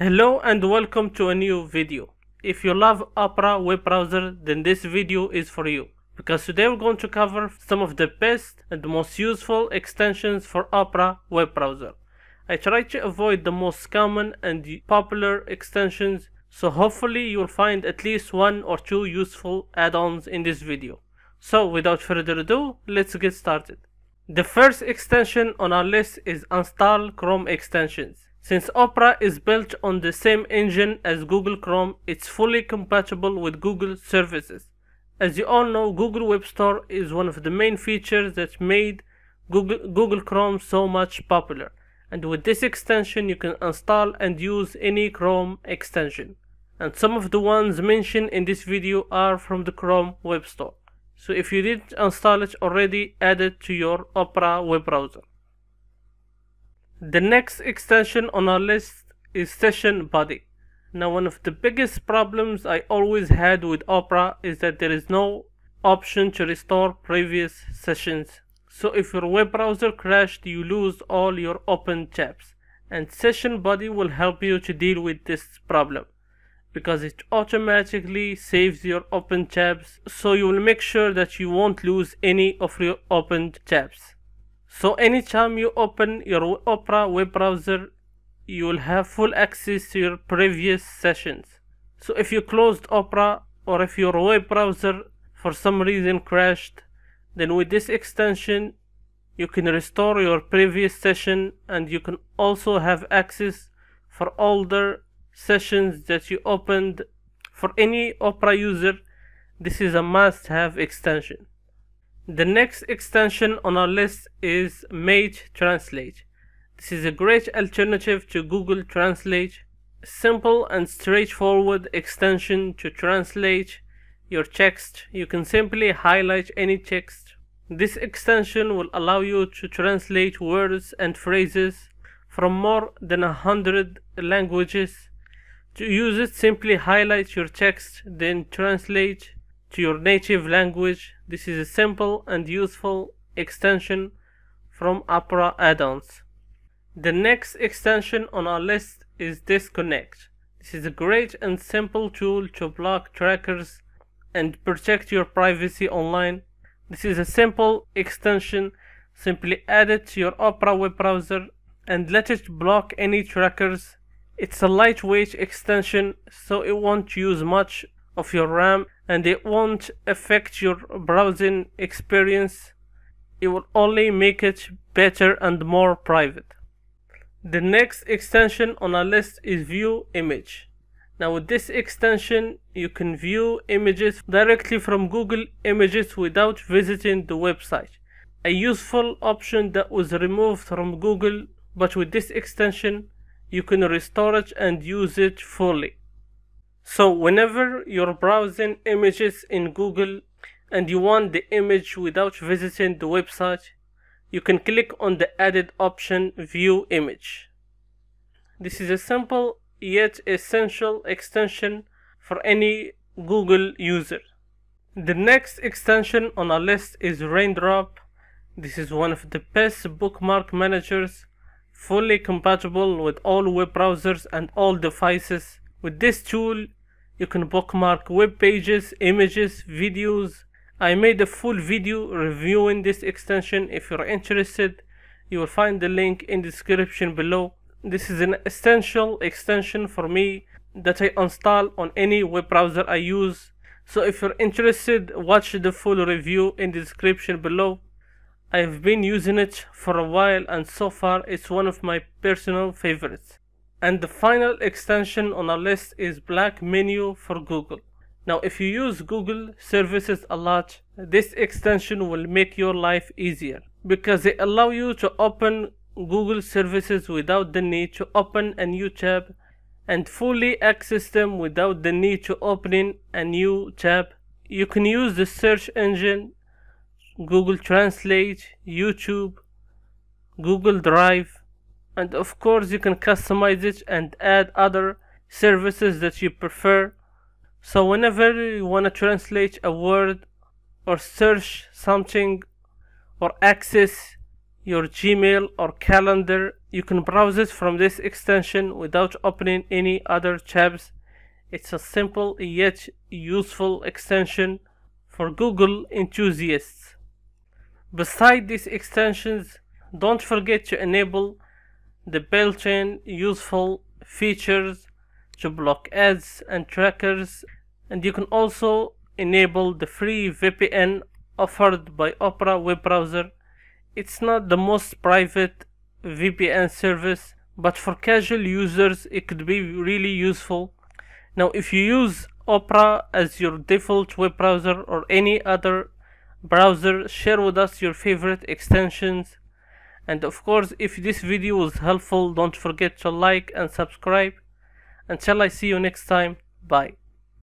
Hello and welcome to a new video. If you love Opera web browser then this video is for you because today we're going to cover some of the best and most useful extensions for Opera web browser. I try to avoid the most common and popular extensions so hopefully you'll find at least one or two useful add-ons in this video. So without further ado, let's get started. The first extension on our list is install Chrome extensions. Since Opera is built on the same engine as Google Chrome, it's fully compatible with Google services. As you all know, Google Web Store is one of the main features that made Google, Google Chrome so much popular. And with this extension, you can install and use any Chrome extension. And some of the ones mentioned in this video are from the Chrome Web Store. So if you didn't install it already, add it to your Opera web browser. The next extension on our list is session body. Now one of the biggest problems I always had with Opera is that there is no option to restore previous sessions. So if your web browser crashed you lose all your open tabs and session body will help you to deal with this problem because it automatically saves your open tabs so you will make sure that you won't lose any of your open tabs. So anytime you open your Opera web browser, you will have full access to your previous sessions. So if you closed Opera or if your web browser for some reason crashed, then with this extension, you can restore your previous session and you can also have access for older sessions that you opened for any Opera user. This is a must have extension. The next extension on our list is Mage Translate. This is a great alternative to Google Translate. Simple and straightforward extension to translate your text. You can simply highlight any text. This extension will allow you to translate words and phrases from more than a hundred languages. To use it, simply highlight your text, then translate to your native language this is a simple and useful extension from Opera add-ons. The next extension on our list is disconnect. This is a great and simple tool to block trackers and protect your privacy online. This is a simple extension. Simply add it to your Opera web browser and let it block any trackers. It's a lightweight extension so it won't use much of your RAM and it won't affect your browsing experience. It will only make it better and more private. The next extension on our list is view image. Now with this extension, you can view images directly from Google Images without visiting the website. A useful option that was removed from Google, but with this extension, you can restore it and use it fully. So whenever you're browsing images in Google and you want the image without visiting the website, you can click on the added option view image. This is a simple yet essential extension for any Google user. The next extension on our list is Raindrop. This is one of the best bookmark managers fully compatible with all web browsers and all devices. With this tool, you can bookmark web pages, images, videos. I made a full video reviewing this extension. If you're interested, you will find the link in the description below. This is an essential extension for me that I install on any web browser I use. So if you're interested, watch the full review in the description below. I've been using it for a while and so far it's one of my personal favorites. And the final extension on our list is Black Menu for Google. Now if you use Google services a lot, this extension will make your life easier because they allow you to open Google services without the need to open a new tab and fully access them without the need to opening a new tab. You can use the search engine, Google Translate, YouTube, Google Drive, and of course you can customize it and add other services that you prefer so whenever you want to translate a word or search something or access your Gmail or calendar, you can browse it from this extension without opening any other tabs. It's a simple yet useful extension for Google enthusiasts. Beside these extensions, don't forget to enable the built-in useful features to block ads and trackers and you can also enable the free VPN offered by Opera web browser. It's not the most private VPN service but for casual users it could be really useful. Now if you use Opera as your default web browser or any other browser, share with us your favorite extensions and of course if this video was helpful don't forget to like and subscribe until I see you next time bye